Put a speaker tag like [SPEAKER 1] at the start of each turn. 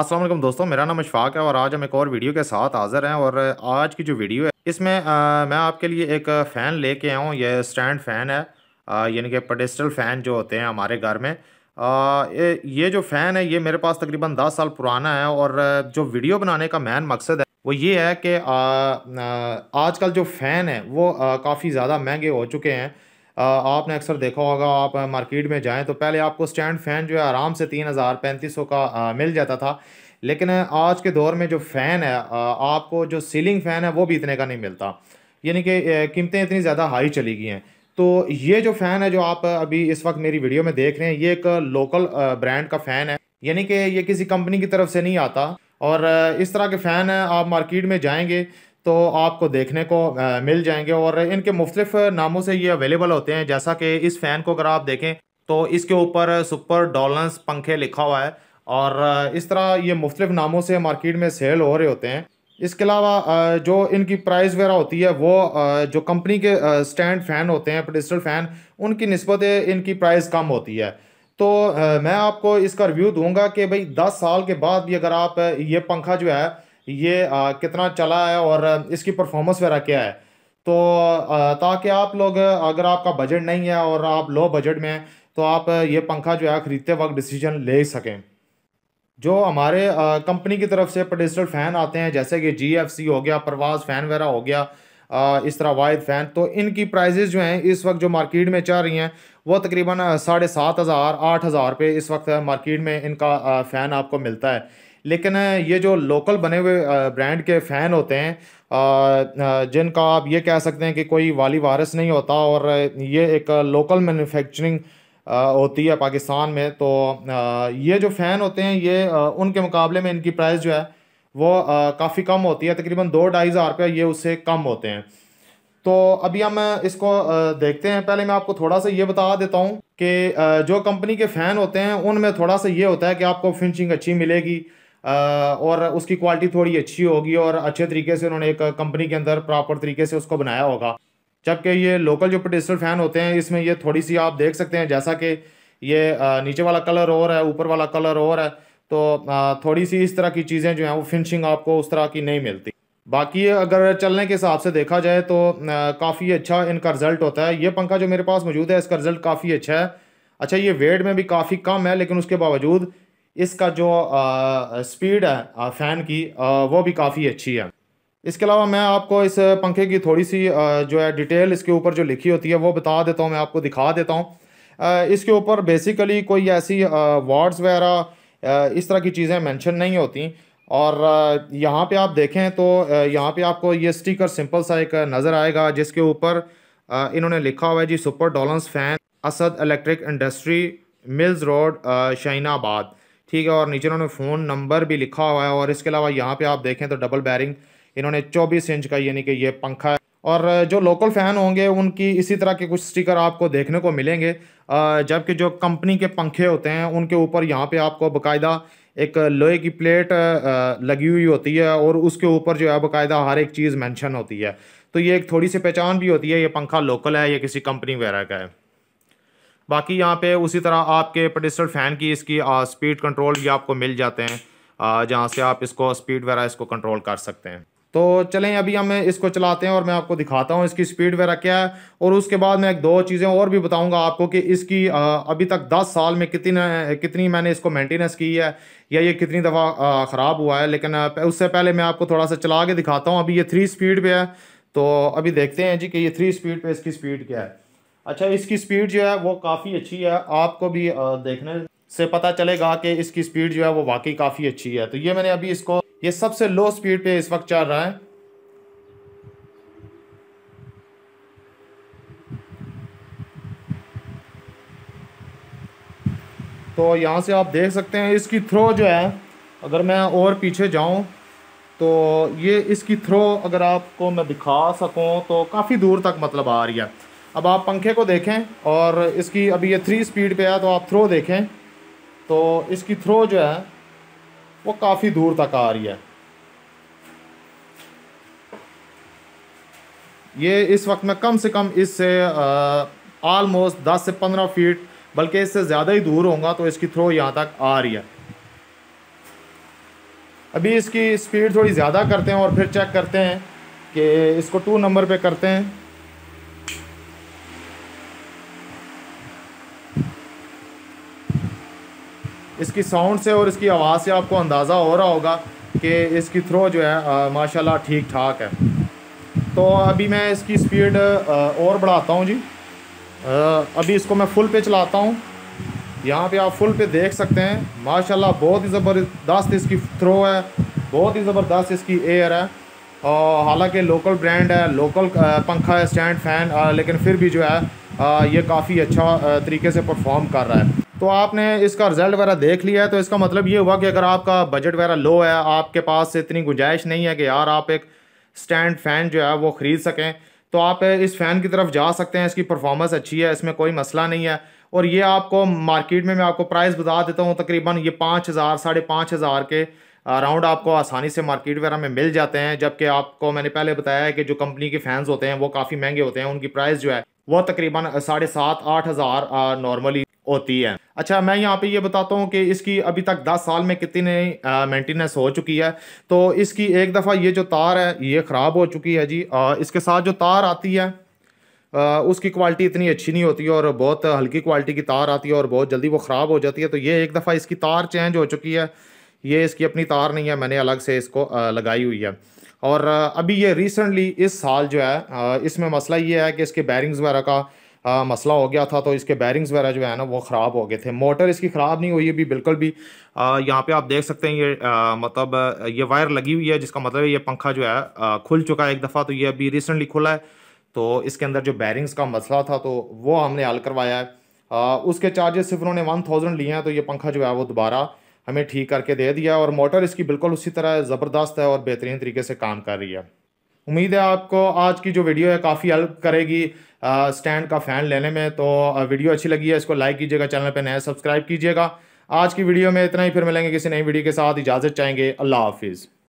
[SPEAKER 1] असलम दोस्तों मेरा नाम अशफाक़ है और आज हम एक और वीडियो के साथ हाजिर हैं और आज की जो वीडियो है इसमें आ, मैं आपके लिए एक फ़ैन लेके आया हूँ ये स्टैंड फ़ैन है यानी कि पेडिस्टल फ़ैन जो होते हैं हमारे घर में आ, ये जो फ़ैन है ये मेरे पास तकरीबन दस साल पुराना है और जो वीडियो बनाने का मेन मकसद है वो ये है कि आजकल जो फ़ैन है वो काफ़ी ज़्यादा महंगे हो चुके हैं आपने अक्सर देखा होगा आप मार्केट में जाएँ तो पहले आपको स्टैंड फ़ैन जो है आराम से तीन हज़ार पैंतीस सौ का आ, मिल जाता था लेकिन आज के दौर में जो फ़ैन है आपको जो सीलिंग फ़ैन है वो भी इतने का नहीं मिलता यानी कि कीमतें इतनी ज़्यादा हाई चली गई हैं तो ये जो फ़ैन है जो आप अभी इस वक्त मेरी वीडियो में देख रहे हैं ये एक लोकल ब्रांड का फ़ैन है यानी कि ये किसी कंपनी की तरफ से नहीं आता और इस तरह के फ़ैन आप मार्केट में जाएंगे तो आपको देखने को मिल जाएंगे और इनके मुख्तफ़ नामों से ये अवेलेबल होते हैं जैसा कि इस फ़ैन को अगर आप देखें तो इसके ऊपर सुपर डॉलेंस पंखे लिखा हुआ है और इस तरह ये मुख्तफ़ नामों से मार्केट में सेल हो रहे होते हैं इसके अलावा जो इनकी प्राइस वगैरह होती है वो जो कंपनी के स्टैंड फ़ैन होते हैं पेडिस्टल फ़ैन उनकी नस्बत इनकी प्राइस कम होती है तो मैं आपको इसका रिव्यू दूंगा कि भाई दस साल के बाद भी अगर आप ये पंखा जो है ये आ, कितना चला है और इसकी परफॉर्मेंस वगैरह क्या है तो ताकि आप लोग अगर आपका बजट नहीं है और आप लो बजट में हैं तो आप ये पंखा जो है ख़रीदते वक्त डिसीजन ले सकें जो हमारे कंपनी की तरफ से पेडिस्टल फ़ैन आते हैं जैसे कि जी एफ सी हो गया परवाज फ़ैन वगैरह हो गया आ, इस तरह वायद फ़ैन तो इनकी प्राइजेज़ जो हैं इस वक्त जो मार्केट में चल रही हैं वो तकरीबन साढ़े सात हज़ार आठ हज़ार रुपये इस वक्त मार्केट में इनका फ़ैन आपको मिलता है लेकिन ये जो लोकल बने हुए ब्रांड के फ़ैन होते हैं जिनका आप ये कह सकते हैं कि कोई वाली वारस नहीं होता और ये एक लोकल मैन्युफैक्चरिंग होती है पाकिस्तान में तो ये जो फ़ैन होते हैं ये उनके मुकाबले में इनकी प्राइस जो है वो काफ़ी कम होती है तकरीबन दो ढाई हज़ार रुपये ये उससे कम होते हैं तो अभी हम इसको देखते हैं पहले मैं आपको थोड़ा सा ये बता देता हूँ कि जो कंपनी के फ़ैन होते हैं उनमें थोड़ा सा ये होता है कि आपको फिनिशिंग अच्छी मिलेगी और उसकी क्वालिटी थोड़ी अच्छी होगी और अच्छे तरीके से उन्होंने एक कंपनी के अंदर प्रॉपर तरीके से उसको बनाया होगा जबकि ये लोकल जो पेडिस्टल फैन होते हैं इसमें ये थोड़ी सी आप देख सकते हैं जैसा कि ये नीचे वाला कलर और है ऊपर वाला कलर और है तो थोड़ी सी इस तरह की चीज़ें जो हैं वो फिनिशिंग आपको उस तरह की नहीं मिलती बाकी अगर चलने के हिसाब से देखा जाए तो काफ़ी अच्छा इनका रिज़ल्ट होता है ये पंखा जो मेरे पास मौजूद है इसका रिज़ल्ट काफ़ी अच्छा है अच्छा ये वेट में भी काफ़ी कम है लेकिन उसके बावजूद इसका जो स्पीड है फ़ैन की वो भी काफ़ी अच्छी है इसके अलावा मैं आपको इस पंखे की थोड़ी सी जो है डिटेल इसके ऊपर जो लिखी होती है वो बता देता हूँ मैं आपको दिखा देता हूँ इसके ऊपर बेसिकली कोई ऐसी वार्ड्स वगैरह इस तरह की चीज़ें मैंशन नहीं होती और यहाँ पे आप देखें तो यहाँ पे आपको ये स्टिकर सिंपल सा एक नज़र आएगा जिसके ऊपर इन्होंने लिखा हुआ है जी सुपर डॉलन्स fan Asad electric industry mills road Shainabad ठीक है और नीचे इन्होंने फ़ोन नंबर भी लिखा हुआ है और इसके अलावा यहाँ पे आप देखें तो डबल बैरिंग इन्होंने 24 इंच का यानी कि ये पंखा है और जो लोकल फ़ैन होंगे उनकी इसी तरह के कुछ स्टिकर आपको देखने को मिलेंगे जबकि जो कंपनी के पंखे होते हैं उनके ऊपर यहाँ पे आपको बाकायदा एक लोहे की प्लेट लगी हुई होती है और उसके ऊपर जो है बाकायदा हर एक चीज़ मैंशन होती है तो ये एक थोड़ी सी पहचान भी होती है ये पंखा लोकल है या किसी कंपनी वगैरह का है बाकी यहाँ पे उसी तरह आपके पटिस्टल फ़ैन की इसकी स्पीड कंट्रोल भी आपको मिल जाते हैं जहाँ से आप इसको स्पीड वगैरह इसको कंट्रोल कर सकते हैं तो चलें अभी हम इसको चलाते हैं और मैं आपको दिखाता हूँ इसकी स्पीड वगैरह क्या है और उसके बाद मैं एक दो चीज़ें और भी बताऊँगा आपको कि इसकी अभी तक दस साल में कितनी कितनी मैंने इसको मेंटेनेंस की है या ये कितनी दफ़ा ख़राब हुआ है लेकिन उससे पहले मैं आपको थोड़ा सा चला के दिखाता हूँ अभी ये थ्री स्पीड पर है तो अभी देखते हैं जी कि ये थ्री स्पीड पर इसकी स्पीड क्या है अच्छा इसकी स्पीड जो है वो काफ़ी अच्छी है आपको भी देखने से पता चलेगा कि इसकी स्पीड जो है वो वाकई काफ़ी अच्छी है तो ये मैंने अभी इसको ये सबसे लो स्पीड पे इस वक्त चल रहा है तो यहाँ से आप देख सकते हैं इसकी थ्रो जो है अगर मैं और पीछे जाऊँ तो ये इसकी थ्रो अगर आपको मैं दिखा सकूँ तो काफ़ी दूर तक मतलब आ रही है अब आप पंखे को देखें और इसकी अभी ये थ्री स्पीड पे है तो आप थ्रो देखें तो इसकी थ्रो जो है वो काफ़ी दूर तक आ रही है ये इस वक्त में कम से कम इससे आलमोस्ट दस से पंद्रह फीट बल्कि इससे ज़्यादा ही दूर होगा तो इसकी थ्रो यहाँ तक आ रही है अभी इसकी स्पीड थोड़ी ज़्यादा करते हैं और फिर चेक करते हैं कि इसको टू नंबर पे करते हैं इसकी साउंड से और इसकी आवाज़ से आपको अंदाज़ा हो रहा होगा कि इसकी थ्रो जो है माशाल्लाह ठीक ठाक है तो अभी मैं इसकी स्पीड और बढ़ाता हूँ जी अभी इसको मैं फुल पे चलाता हूँ यहाँ पे आप फुल पे देख सकते हैं माशाल्लाह बहुत ही ज़बरदस्त इसकी थ्रो है बहुत ही ज़बरदस्त इसकी एयर है और हालाँकि लोकल ब्रांड है लोकल पंखा है स्टैंड फ़ैन लेकिन फिर भी जो है ये काफ़ी अच्छा तरीके से परफॉर्म कर रहा है तो आपने इसका रिज़ल्ट वगैरह देख लिया है तो इसका मतलब ये हुआ कि अगर आपका बजट वगैरह लो है आपके पास इतनी गुंजाइश नहीं है कि यार आप एक स्टैंड फ़ैन जो है वो ख़रीद सकें तो आप इस फ़ैन की तरफ जा सकते हैं इसकी परफॉर्मेंस अच्छी है इसमें कोई मसला नहीं है और ये आपको मार्केट में मैं आपको प्राइस बता देता हूँ तकरीबन ये पाँच हज़ार साढ़े पाँच हज़ार के अराउंड आपको आसानी से मार्केट वगैरह में मिल जाते हैं जबकि आपको मैंने पहले बताया है कि जो कंपनी के फ़ैन्स होते हैं वो काफ़ी महंगे होते हैं उनकी प्राइस जो है वो तकरीबन साढ़े सात आठ हज़ार नॉर्मली होती है अच्छा मैं यहाँ पे ये बताता हूँ कि इसकी अभी तक 10 साल में कितनी मेंटेनेंस हो चुकी है तो इसकी एक दफ़ा ये जो तार है ये ख़राब हो चुकी है जी आ, इसके साथ जो तार आती है आ, उसकी क्वालिटी इतनी अच्छी नहीं होती और बहुत हल्की क्वालिटी की तार आती है और बहुत जल्दी वो ख़राब हो जाती है तो ये एक दफ़ा इसकी तार चेंज हो चुकी है ये इसकी अपनी तार नहीं है मैंने अलग से इसको लगाई हुई है और अभी ये रिसेंटली इस साल जो है इसमें मसला ये है कि इसके बैरिंग्स वगैरह का आ, मसला हो गया था तो इसके बैरिंग्स वगैरह जो है ना वो ख़राब हो गए थे मोटर इसकी ख़राब नहीं हुई अभी बिल्कुल भी यहाँ पे आप देख सकते हैं ये आ, मतलब ये वायर लगी हुई है जिसका मतलब ये पंखा जो है आ, खुल चुका है एक दफ़ा तो ये अभी रिसेंटली खुला है तो इसके अंदर जो बैरिंग्स का मसला था तो वो हमने हल करवाया है आ, उसके चार्जेस सिर्फ उन्होंने वन थाउजेंड लिए हैं तो ये पंखा जो है वो दोबारा हमें ठीक करके दे दिया और मोटर इसकी बिल्कुल उसी तरह ज़बरदस्त है और बेहतरीन तरीके से काम कर रही है उम्मीद है आपको आज की जो वीडियो है काफ़ी हेल्प करेगी स्टैंड का फ़ैन लेने में तो वीडियो अच्छी लगी है इसको लाइक कीजिएगा चैनल पर नया सब्सक्राइब कीजिएगा आज की वीडियो में इतना ही फिर मिलेंगे किसी नई वीडियो के साथ इजाज़त चाहेंगे अल्लाह हाफिज़